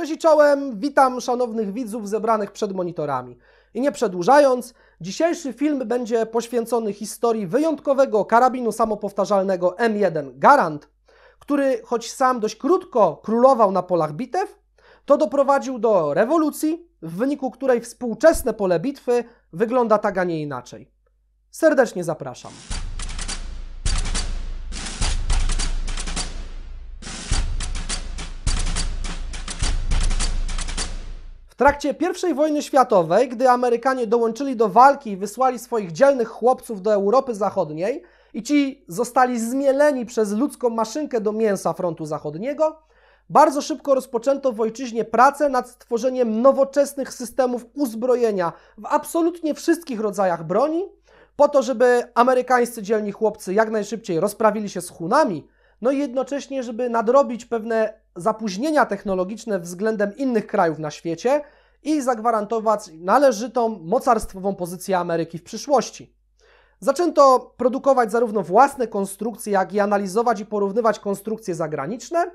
Cześć i czołem, witam szanownych widzów zebranych przed monitorami. I nie przedłużając, dzisiejszy film będzie poświęcony historii wyjątkowego karabinu samopowtarzalnego M1 Garant, który choć sam dość krótko królował na polach bitew, to doprowadził do rewolucji, w wyniku której współczesne pole bitwy wygląda tak, a nie inaczej. Serdecznie zapraszam. trakcie I wojny światowej, gdy Amerykanie dołączyli do walki i wysłali swoich dzielnych chłopców do Europy Zachodniej, i ci zostali zmieleni przez ludzką maszynkę do mięsa frontu zachodniego, bardzo szybko rozpoczęto w ojczyźnie pracę nad stworzeniem nowoczesnych systemów uzbrojenia w absolutnie wszystkich rodzajach broni, po to, żeby amerykańscy dzielni chłopcy jak najszybciej rozprawili się z Hunami, no i jednocześnie, żeby nadrobić pewne zapóźnienia technologiczne względem innych krajów na świecie i zagwarantować należytą mocarstwową pozycję Ameryki w przyszłości. Zaczęto produkować zarówno własne konstrukcje, jak i analizować i porównywać konstrukcje zagraniczne.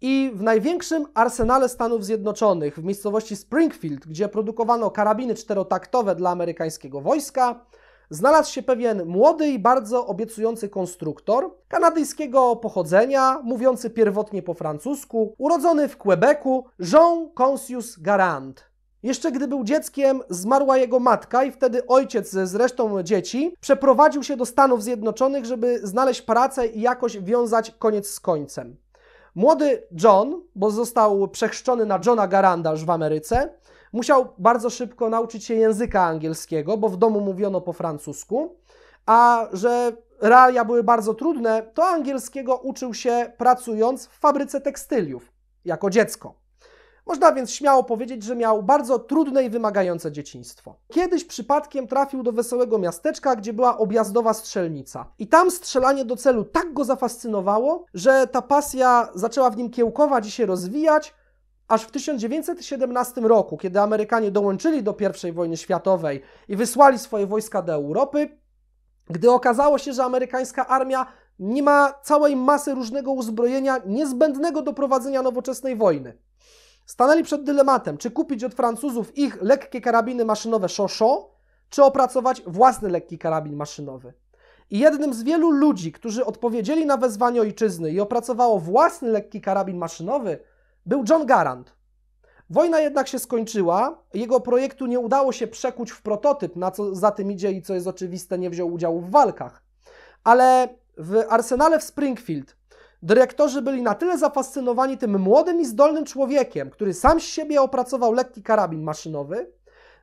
I w największym arsenale Stanów Zjednoczonych, w miejscowości Springfield, gdzie produkowano karabiny czterotaktowe dla amerykańskiego wojska, znalazł się pewien młody i bardzo obiecujący konstruktor kanadyjskiego pochodzenia, mówiący pierwotnie po francusku, urodzony w Quebecu, Jean Consius Garant. Jeszcze gdy był dzieckiem, zmarła jego matka i wtedy ojciec z resztą dzieci przeprowadził się do Stanów Zjednoczonych, żeby znaleźć pracę i jakoś wiązać koniec z końcem. Młody John, bo został przechrzczony na Johna Garanda już w Ameryce, Musiał bardzo szybko nauczyć się języka angielskiego, bo w domu mówiono po francusku, a że realia były bardzo trudne, to angielskiego uczył się pracując w fabryce tekstyliów jako dziecko. Można więc śmiało powiedzieć, że miał bardzo trudne i wymagające dzieciństwo. Kiedyś przypadkiem trafił do wesołego miasteczka, gdzie była objazdowa strzelnica. I tam strzelanie do celu tak go zafascynowało, że ta pasja zaczęła w nim kiełkować i się rozwijać, Aż w 1917 roku, kiedy Amerykanie dołączyli do I wojny światowej i wysłali swoje wojska do Europy, gdy okazało się, że amerykańska armia nie ma całej masy różnego uzbrojenia niezbędnego do prowadzenia nowoczesnej wojny. Stanęli przed dylematem, czy kupić od Francuzów ich lekkie karabiny maszynowe Shosho, czy opracować własny lekki karabin maszynowy. I jednym z wielu ludzi, którzy odpowiedzieli na wezwanie ojczyzny i opracowało własny lekki karabin maszynowy, był John Garant. Wojna jednak się skończyła, jego projektu nie udało się przekuć w prototyp, na co za tym idzie i co jest oczywiste, nie wziął udziału w walkach. Ale w arsenale w Springfield dyrektorzy byli na tyle zafascynowani tym młodym i zdolnym człowiekiem, który sam z siebie opracował lekki karabin maszynowy,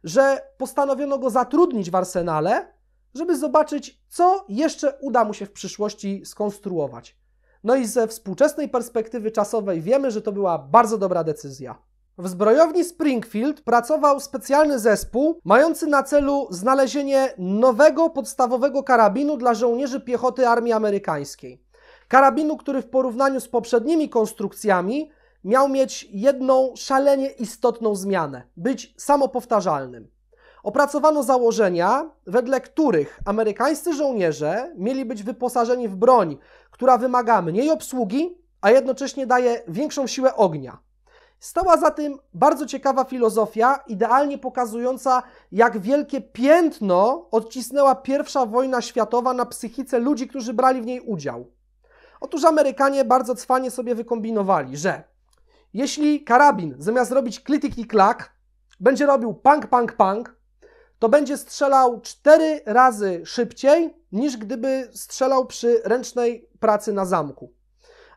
że postanowiono go zatrudnić w arsenale, żeby zobaczyć, co jeszcze uda mu się w przyszłości skonstruować. No i ze współczesnej perspektywy czasowej wiemy, że to była bardzo dobra decyzja. W zbrojowni Springfield pracował specjalny zespół mający na celu znalezienie nowego podstawowego karabinu dla żołnierzy piechoty armii amerykańskiej. Karabinu, który w porównaniu z poprzednimi konstrukcjami miał mieć jedną szalenie istotną zmianę być samopowtarzalnym. Opracowano założenia, wedle których amerykańscy żołnierze mieli być wyposażeni w broń, która wymaga mniej obsługi, a jednocześnie daje większą siłę ognia. Stała za tym bardzo ciekawa filozofia, idealnie pokazująca, jak wielkie piętno odcisnęła pierwsza wojna światowa na psychice ludzi, którzy brali w niej udział. Otóż Amerykanie bardzo cwanie sobie wykombinowali, że jeśli karabin zamiast robić klityk i klak, będzie robił pang, pang, pang, to będzie strzelał 4 razy szybciej niż gdyby strzelał przy ręcznej pracy na zamku.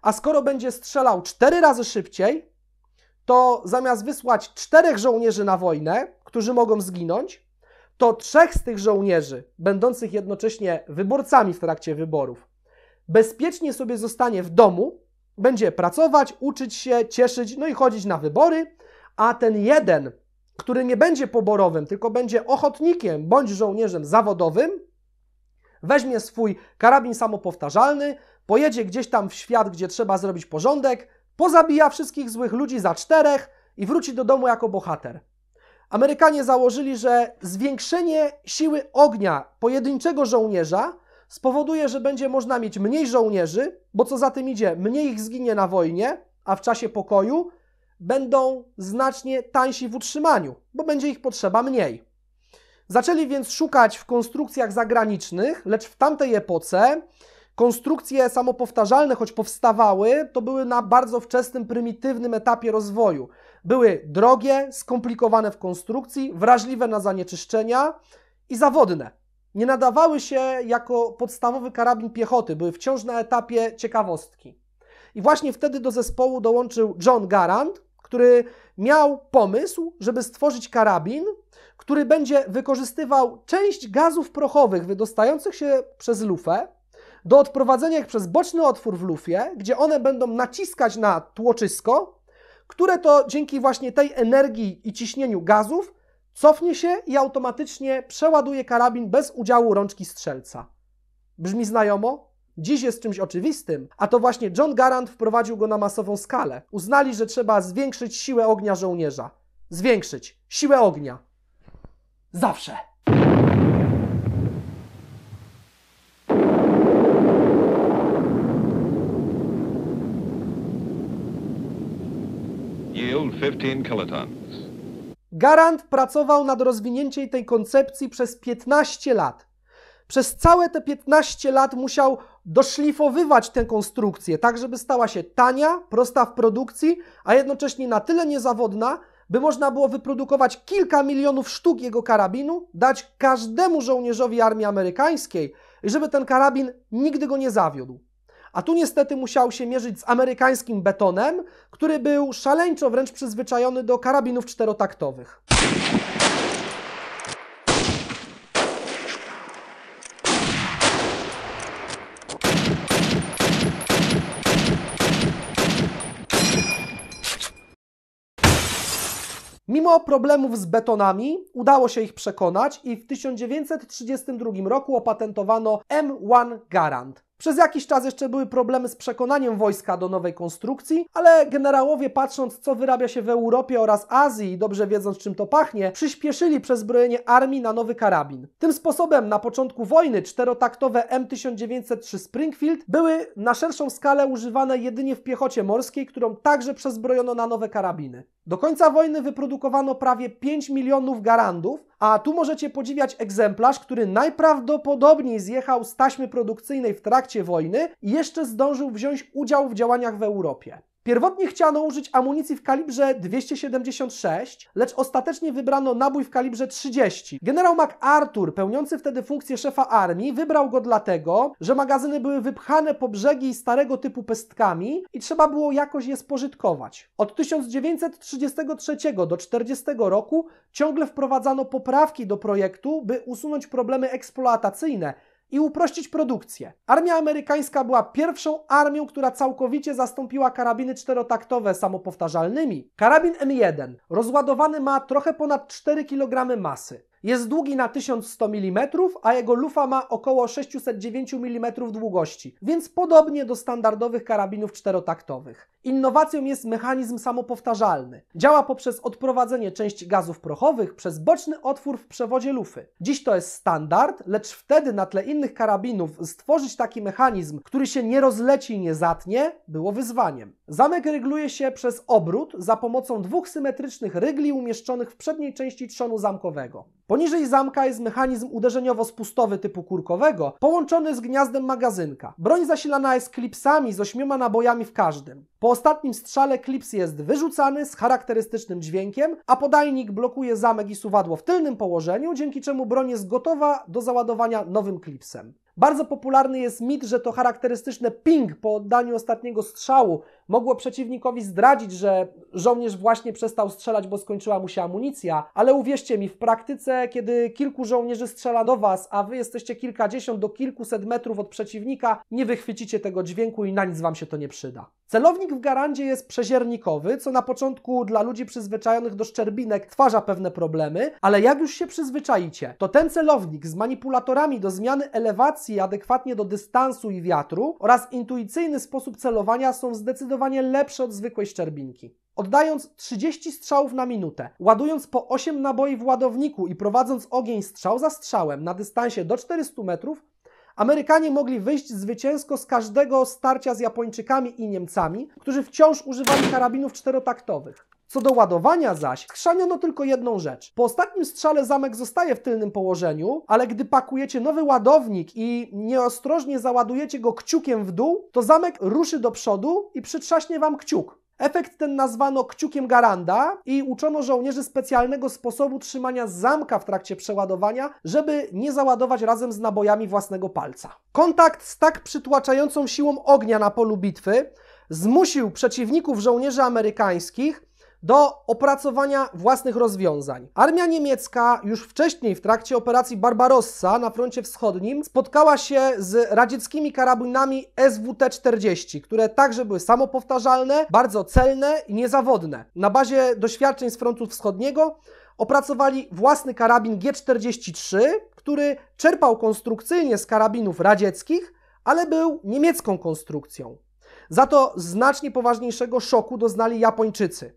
A skoro będzie strzelał 4 razy szybciej, to zamiast wysłać czterech żołnierzy na wojnę, którzy mogą zginąć, to trzech z tych żołnierzy, będących jednocześnie wyborcami w trakcie wyborów, bezpiecznie sobie zostanie w domu, będzie pracować, uczyć się, cieszyć, no i chodzić na wybory, a ten jeden który nie będzie poborowym, tylko będzie ochotnikiem bądź żołnierzem zawodowym, weźmie swój karabin samopowtarzalny, pojedzie gdzieś tam w świat, gdzie trzeba zrobić porządek, pozabija wszystkich złych ludzi za czterech i wróci do domu jako bohater. Amerykanie założyli, że zwiększenie siły ognia pojedynczego żołnierza spowoduje, że będzie można mieć mniej żołnierzy, bo co za tym idzie, mniej ich zginie na wojnie, a w czasie pokoju będą znacznie tańsi w utrzymaniu, bo będzie ich potrzeba mniej. Zaczęli więc szukać w konstrukcjach zagranicznych, lecz w tamtej epoce konstrukcje samopowtarzalne, choć powstawały, to były na bardzo wczesnym, prymitywnym etapie rozwoju. Były drogie, skomplikowane w konstrukcji, wrażliwe na zanieczyszczenia i zawodne. Nie nadawały się jako podstawowy karabin piechoty, były wciąż na etapie ciekawostki. I właśnie wtedy do zespołu dołączył John Garand, który miał pomysł, żeby stworzyć karabin, który będzie wykorzystywał część gazów prochowych wydostających się przez lufę do odprowadzenia ich przez boczny otwór w lufie, gdzie one będą naciskać na tłoczysko, które to dzięki właśnie tej energii i ciśnieniu gazów cofnie się i automatycznie przeładuje karabin bez udziału rączki strzelca. Brzmi znajomo? dziś jest czymś oczywistym, a to właśnie John Garant wprowadził go na masową skalę. Uznali, że trzeba zwiększyć siłę ognia żołnierza. Zwiększyć siłę ognia. Zawsze. Yield 15 kilotons. Garant pracował nad rozwinięciem tej koncepcji przez 15 lat. Przez całe te 15 lat musiał doszlifowywać tę konstrukcję tak, żeby stała się tania, prosta w produkcji, a jednocześnie na tyle niezawodna, by można było wyprodukować kilka milionów sztuk jego karabinu, dać każdemu żołnierzowi armii amerykańskiej i żeby ten karabin nigdy go nie zawiódł. A tu niestety musiał się mierzyć z amerykańskim betonem, który był szaleńczo wręcz przyzwyczajony do karabinów czterotaktowych. Mimo problemów z betonami udało się ich przekonać i w 1932 roku opatentowano M1 Garant. Przez jakiś czas jeszcze były problemy z przekonaniem wojska do nowej konstrukcji, ale generałowie patrząc co wyrabia się w Europie oraz Azji i dobrze wiedząc czym to pachnie, przyspieszyli przezbrojenie armii na nowy karabin. Tym sposobem na początku wojny czterotaktowe M1903 Springfield były na szerszą skalę używane jedynie w piechocie morskiej, którą także przezbrojono na nowe karabiny. Do końca wojny wyprodukowano prawie 5 milionów garandów, a tu możecie podziwiać egzemplarz, który najprawdopodobniej zjechał z taśmy produkcyjnej w trakcie wojny i jeszcze zdążył wziąć udział w działaniach w Europie. Pierwotnie chciano użyć amunicji w kalibrze 276, lecz ostatecznie wybrano nabój w kalibrze 30. Generał MacArthur, pełniący wtedy funkcję szefa armii, wybrał go dlatego, że magazyny były wypchane po brzegi starego typu pestkami i trzeba było jakoś je spożytkować. Od 1933 do 40 roku ciągle wprowadzano poprawki do projektu, by usunąć problemy eksploatacyjne, i uprościć produkcję. Armia amerykańska była pierwszą armią, która całkowicie zastąpiła karabiny czterotaktowe samopowtarzalnymi. Karabin M1 rozładowany ma trochę ponad 4 kg masy. Jest długi na 1100 mm, a jego lufa ma około 609 mm długości, więc podobnie do standardowych karabinów czterotaktowych. Innowacją jest mechanizm samopowtarzalny. Działa poprzez odprowadzenie części gazów prochowych przez boczny otwór w przewodzie lufy. Dziś to jest standard, lecz wtedy na tle innych karabinów stworzyć taki mechanizm, który się nie rozleci i nie zatnie, było wyzwaniem. Zamek rygluje się przez obrót za pomocą dwóch symetrycznych rygli umieszczonych w przedniej części trzonu zamkowego. Poniżej zamka jest mechanizm uderzeniowo-spustowy typu kurkowego, połączony z gniazdem magazynka. Broń zasilana jest klipsami z ośmioma nabojami w każdym. Po ostatnim strzale klips jest wyrzucany z charakterystycznym dźwiękiem, a podajnik blokuje zamek i suwadło w tylnym położeniu, dzięki czemu broń jest gotowa do załadowania nowym klipsem. Bardzo popularny jest mit, że to charakterystyczne ping po oddaniu ostatniego strzału Mogło przeciwnikowi zdradzić, że żołnierz właśnie przestał strzelać, bo skończyła mu się amunicja, ale uwierzcie mi, w praktyce, kiedy kilku żołnierzy strzela do was, a wy jesteście kilkadziesiąt do kilkuset metrów od przeciwnika, nie wychwycicie tego dźwięku i na nic wam się to nie przyda. Celownik w Garandzie jest przeziernikowy, co na początku dla ludzi przyzwyczajonych do szczerbinek twarza pewne problemy, ale jak już się przyzwyczaicie, to ten celownik z manipulatorami do zmiany elewacji adekwatnie do dystansu i wiatru oraz intuicyjny sposób celowania są zdecydowanie zdecydowanie od zwykłej szczerbinki. Oddając 30 strzałów na minutę, ładując po 8 naboi w ładowniku i prowadząc ogień strzał za strzałem na dystansie do 400 metrów, Amerykanie mogli wyjść zwycięsko z każdego starcia z Japończykami i Niemcami, którzy wciąż używali karabinów czterotaktowych. Co do ładowania zaś, skrzaniono tylko jedną rzecz. Po ostatnim strzale zamek zostaje w tylnym położeniu, ale gdy pakujecie nowy ładownik i nieostrożnie załadujecie go kciukiem w dół, to zamek ruszy do przodu i przytrzaśnie wam kciuk. Efekt ten nazwano kciukiem Garanda i uczono żołnierzy specjalnego sposobu trzymania zamka w trakcie przeładowania, żeby nie załadować razem z nabojami własnego palca. Kontakt z tak przytłaczającą siłą ognia na polu bitwy zmusił przeciwników żołnierzy amerykańskich do opracowania własnych rozwiązań. Armia niemiecka już wcześniej w trakcie operacji Barbarossa na froncie wschodnim spotkała się z radzieckimi karabinami SWT-40, które także były samopowtarzalne, bardzo celne i niezawodne. Na bazie doświadczeń z frontu wschodniego opracowali własny karabin G43, który czerpał konstrukcyjnie z karabinów radzieckich, ale był niemiecką konstrukcją. Za to znacznie poważniejszego szoku doznali Japończycy.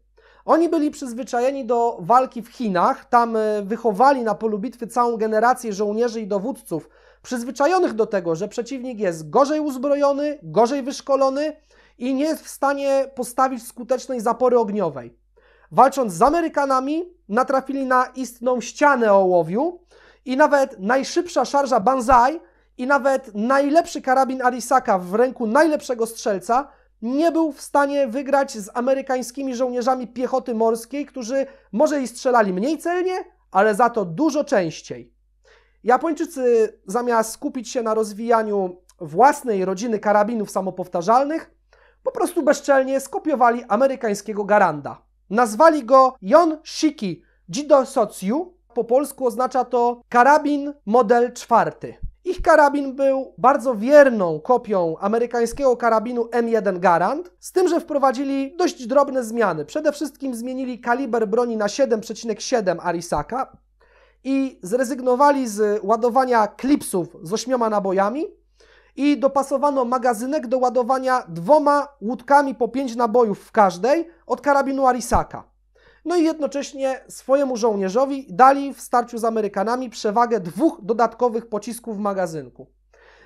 Oni byli przyzwyczajeni do walki w Chinach, tam e, wychowali na polu bitwy całą generację żołnierzy i dowódców, przyzwyczajonych do tego, że przeciwnik jest gorzej uzbrojony, gorzej wyszkolony i nie jest w stanie postawić skutecznej zapory ogniowej. Walcząc z Amerykanami, natrafili na istną ścianę ołowiu i nawet najszybsza szarża Banzai i nawet najlepszy karabin Arisaka w ręku najlepszego strzelca nie był w stanie wygrać z amerykańskimi żołnierzami piechoty morskiej, którzy może i strzelali mniej celnie, ale za to dużo częściej. Japończycy zamiast skupić się na rozwijaniu własnej rodziny karabinów samopowtarzalnych, po prostu bezczelnie skopiowali amerykańskiego garanda. Nazwali go Yon Shiki Jido Socju, po polsku oznacza to karabin model czwarty. Ich karabin był bardzo wierną kopią amerykańskiego karabinu M1 Garand, z tym, że wprowadzili dość drobne zmiany. Przede wszystkim zmienili kaliber broni na 7,7 Arisaka i zrezygnowali z ładowania klipsów z ośmioma nabojami i dopasowano magazynek do ładowania dwoma łódkami po 5 nabojów w każdej od karabinu Arisaka no i jednocześnie swojemu żołnierzowi dali w starciu z Amerykanami przewagę dwóch dodatkowych pocisków w magazynku.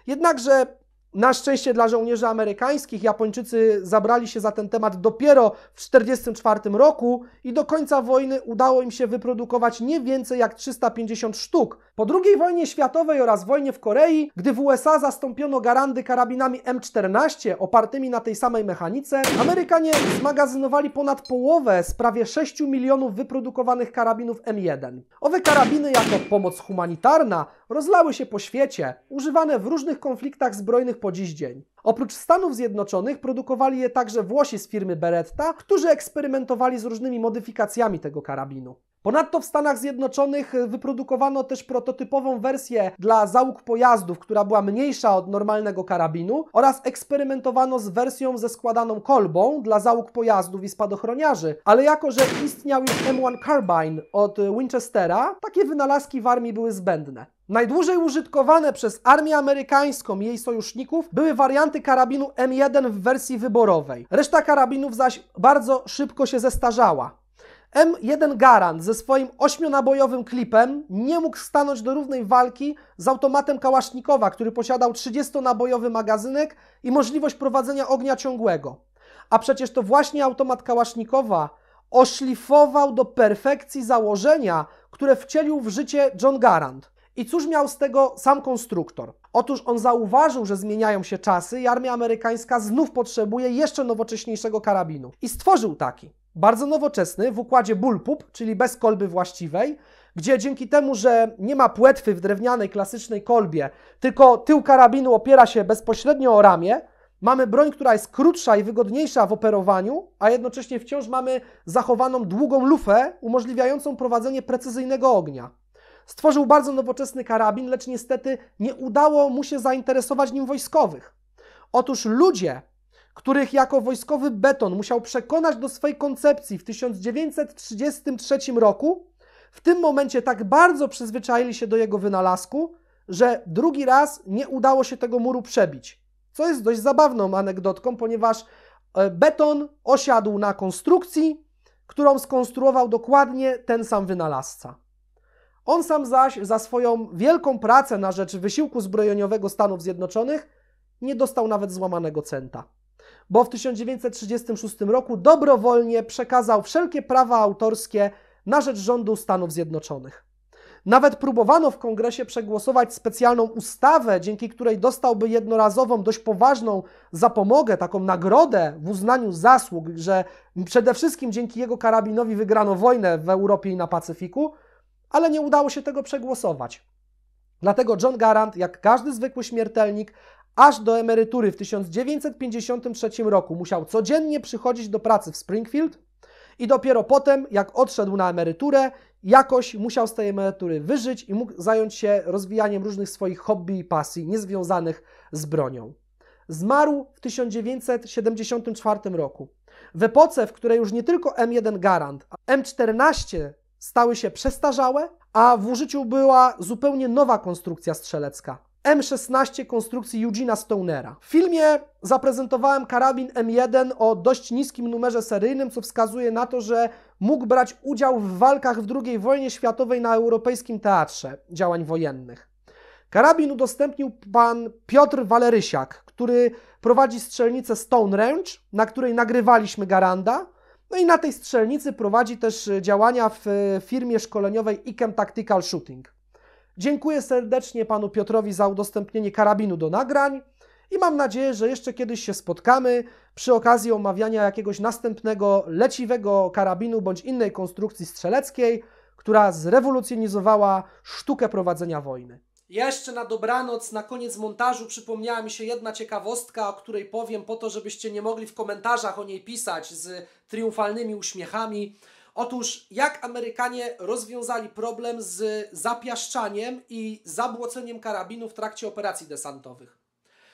Jednakże na szczęście dla żołnierzy amerykańskich Japończycy zabrali się za ten temat dopiero w 1944 roku i do końca wojny udało im się wyprodukować nie więcej jak 350 sztuk. Po II wojnie światowej oraz wojnie w Korei, gdy w USA zastąpiono garandy karabinami M14 opartymi na tej samej mechanice, Amerykanie zmagazynowali ponad połowę z prawie 6 milionów wyprodukowanych karabinów M1. Owe karabiny jako pomoc humanitarna rozlały się po świecie, używane w różnych konfliktach zbrojnych po dziś dzień. Oprócz Stanów Zjednoczonych produkowali je także Włosi z firmy Beretta, którzy eksperymentowali z różnymi modyfikacjami tego karabinu. Ponadto w Stanach Zjednoczonych wyprodukowano też prototypową wersję dla załóg pojazdów, która była mniejsza od normalnego karabinu oraz eksperymentowano z wersją ze składaną kolbą dla załóg pojazdów i spadochroniarzy, ale jako, że istniał już M1 Carbine od Winchestera, takie wynalazki w armii były zbędne. Najdłużej użytkowane przez armię amerykańską i jej sojuszników były warianty karabinu M1 w wersji wyborowej. Reszta karabinów zaś bardzo szybko się zestarzała. M1 Garand ze swoim ośmionabojowym klipem nie mógł stanąć do równej walki z automatem Kałasznikowa, który posiadał 30-nabojowy magazynek i możliwość prowadzenia ognia ciągłego. A przecież to właśnie automat Kałasznikowa oszlifował do perfekcji założenia, które wcielił w życie John Garand. I cóż miał z tego sam konstruktor? Otóż on zauważył, że zmieniają się czasy i armia amerykańska znów potrzebuje jeszcze nowocześniejszego karabinu. I stworzył taki, bardzo nowoczesny, w układzie bullpup, czyli bez kolby właściwej, gdzie dzięki temu, że nie ma płetwy w drewnianej klasycznej kolbie, tylko tył karabinu opiera się bezpośrednio o ramię, mamy broń, która jest krótsza i wygodniejsza w operowaniu, a jednocześnie wciąż mamy zachowaną długą lufę umożliwiającą prowadzenie precyzyjnego ognia. Stworzył bardzo nowoczesny karabin, lecz niestety nie udało mu się zainteresować nim wojskowych. Otóż ludzie, których jako wojskowy beton musiał przekonać do swej koncepcji w 1933 roku, w tym momencie tak bardzo przyzwyczaili się do jego wynalazku, że drugi raz nie udało się tego muru przebić. Co jest dość zabawną anegdotką, ponieważ e, beton osiadł na konstrukcji, którą skonstruował dokładnie ten sam wynalazca. On sam zaś za swoją wielką pracę na rzecz wysiłku zbrojeniowego Stanów Zjednoczonych nie dostał nawet złamanego centa, bo w 1936 roku dobrowolnie przekazał wszelkie prawa autorskie na rzecz rządu Stanów Zjednoczonych. Nawet próbowano w kongresie przegłosować specjalną ustawę, dzięki której dostałby jednorazową, dość poważną zapomogę, taką nagrodę w uznaniu zasług, że przede wszystkim dzięki jego karabinowi wygrano wojnę w Europie i na Pacyfiku ale nie udało się tego przegłosować. Dlatego John Garant, jak każdy zwykły śmiertelnik, aż do emerytury w 1953 roku musiał codziennie przychodzić do pracy w Springfield i dopiero potem, jak odszedł na emeryturę, jakoś musiał z tej emerytury wyżyć i mógł zająć się rozwijaniem różnych swoich hobby i pasji niezwiązanych z bronią. Zmarł w 1974 roku. W epoce, w której już nie tylko M1 Garant, a M14 stały się przestarzałe, a w użyciu była zupełnie nowa konstrukcja strzelecka. M16 konstrukcji Eugena Stonera. W filmie zaprezentowałem karabin M1 o dość niskim numerze seryjnym, co wskazuje na to, że mógł brać udział w walkach w II wojnie światowej na Europejskim Teatrze Działań Wojennych. Karabin udostępnił pan Piotr Walerysiak, który prowadzi strzelnicę Stone Range, na której nagrywaliśmy Garanda, no i na tej strzelnicy prowadzi też y, działania w y, firmie szkoleniowej IKEM Tactical Shooting. Dziękuję serdecznie panu Piotrowi za udostępnienie karabinu do nagrań i mam nadzieję, że jeszcze kiedyś się spotkamy przy okazji omawiania jakiegoś następnego leciwego karabinu bądź innej konstrukcji strzeleckiej, która zrewolucjonizowała sztukę prowadzenia wojny. Jeszcze na dobranoc, na koniec montażu przypomniała mi się jedna ciekawostka, o której powiem po to, żebyście nie mogli w komentarzach o niej pisać z triumfalnymi uśmiechami. Otóż jak Amerykanie rozwiązali problem z zapiaszczaniem i zabłoceniem karabinu w trakcie operacji desantowych.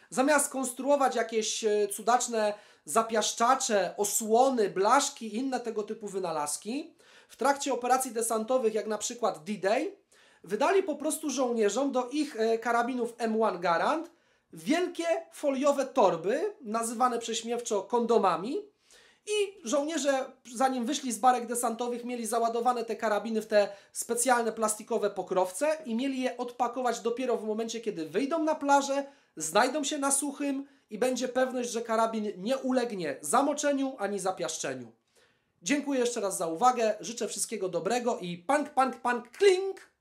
Zamiast konstruować jakieś e, cudaczne zapiaszczacze, osłony, blaszki i inne tego typu wynalazki, w trakcie operacji desantowych, jak na przykład D-Day, wydali po prostu żołnierzom do ich e, karabinów M1 Garand wielkie foliowe torby, nazywane prześmiewczo kondomami. I żołnierze, zanim wyszli z barek desantowych, mieli załadowane te karabiny w te specjalne plastikowe pokrowce i mieli je odpakować dopiero w momencie, kiedy wyjdą na plażę, znajdą się na suchym i będzie pewność, że karabin nie ulegnie zamoczeniu ani zapiaszczeniu. Dziękuję jeszcze raz za uwagę, życzę wszystkiego dobrego i pank, pank, pank, klink!